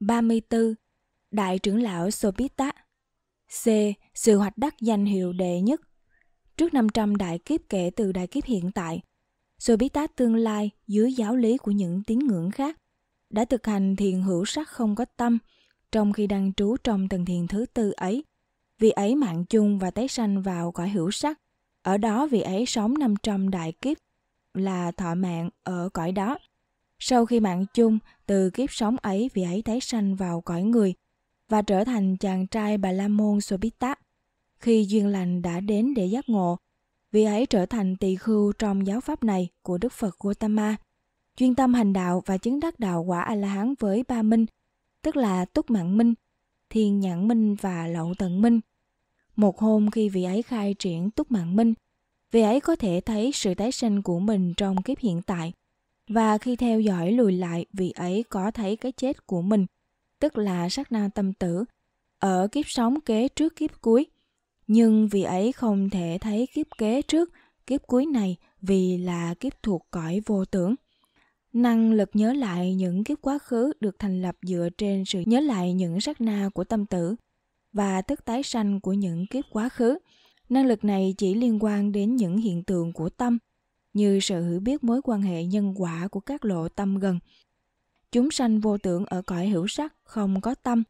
34. Đại trưởng lão Sopita C. Sự hoạch đắc danh hiệu đệ nhất Trước 500 đại kiếp kể từ đại kiếp hiện tại, Sopita tương lai dưới giáo lý của những tín ngưỡng khác đã thực hành thiền hữu sắc không có tâm trong khi đang trú trong tầng thiền thứ tư ấy. Vì ấy mạng chung và tái sanh vào cõi hữu sắc. Ở đó vị ấy sống 500 đại kiếp là thọ mạng ở cõi đó. Sau khi mạng chung, từ kiếp sống ấy vì ấy tái sanh vào cõi người và trở thành chàng trai Bà La Môn Sobita. Khi duyên lành đã đến để giác ngộ, vì ấy trở thành tỳ khưu trong giáo pháp này của Đức Phật Gautama, chuyên tâm hành đạo và chứng đắc đạo quả A-la-hán với ba minh, tức là túc mạng minh, thiên nhãn minh và lậu tận minh. Một hôm khi vị ấy khai triển túc mạng minh, vị ấy có thể thấy sự tái sinh của mình trong kiếp hiện tại – và khi theo dõi lùi lại vị ấy có thấy cái chết của mình, tức là sát na tâm tử, ở kiếp sống kế trước kiếp cuối. Nhưng vị ấy không thể thấy kiếp kế trước, kiếp cuối này vì là kiếp thuộc cõi vô tưởng. Năng lực nhớ lại những kiếp quá khứ được thành lập dựa trên sự nhớ lại những sát na của tâm tử và thức tái sanh của những kiếp quá khứ. Năng lực này chỉ liên quan đến những hiện tượng của tâm như sự hiểu biết mối quan hệ nhân quả của các lộ tâm gần. Chúng sanh vô tưởng ở cõi hữu sắc không có tâm,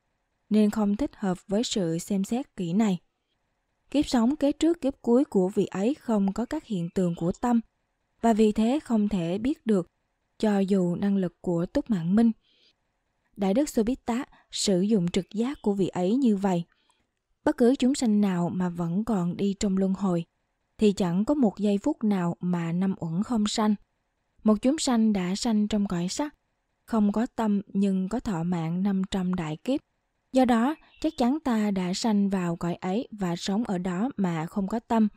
nên không thích hợp với sự xem xét kỹ này. Kiếp sống kế trước kiếp cuối của vị ấy không có các hiện tượng của tâm, và vì thế không thể biết được, cho dù năng lực của túc mạng minh. Đại đức Sobita sử dụng trực giác của vị ấy như vậy. Bất cứ chúng sanh nào mà vẫn còn đi trong luân hồi – thì chẳng có một giây phút nào mà năm uẩn không sanh. Một chúng sanh đã sanh trong cõi sắc, không có tâm nhưng có thọ mạng 500 đại kiếp. Do đó, chắc chắn ta đã sanh vào cõi ấy và sống ở đó mà không có tâm.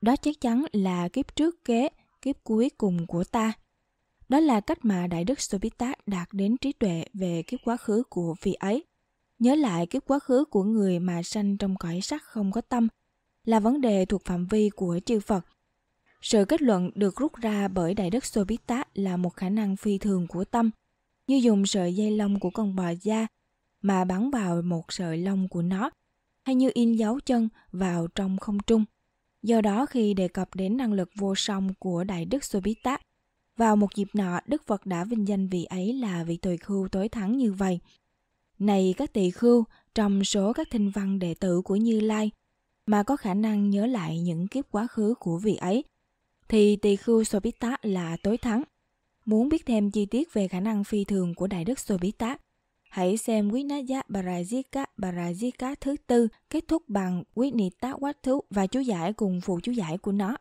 Đó chắc chắn là kiếp trước kế, kiếp cuối cùng của ta. Đó là cách mà Đại đức Sopita đạt đến trí tuệ về kiếp quá khứ của vị ấy. Nhớ lại kiếp quá khứ của người mà sanh trong cõi sắc không có tâm – là vấn đề thuộc phạm vi của chư Phật. Sự kết luận được rút ra bởi Đại đức Sobita là một khả năng phi thường của tâm, như dùng sợi dây lông của con bò da mà bắn vào một sợi lông của nó, hay như in dấu chân vào trong không trung. Do đó khi đề cập đến năng lực vô song của Đại đức Sobita, vào một dịp nọ Đức Phật đã vinh danh vị ấy là vị tỳ khưu tối thắng như vậy. Này các tỳ khưu, trong số các thinh văn đệ tử của Như Lai, mà có khả năng nhớ lại những kiếp quá khứ của vị ấy, thì tỳ khưu Sobita là tối thắng. Muốn biết thêm chi tiết về khả năng phi thường của đại đức Sobita, hãy xem Vinaya Parajika Parajika thứ tư kết thúc bằng Vinita quá Thứ và chú giải cùng phụ chú giải của nó.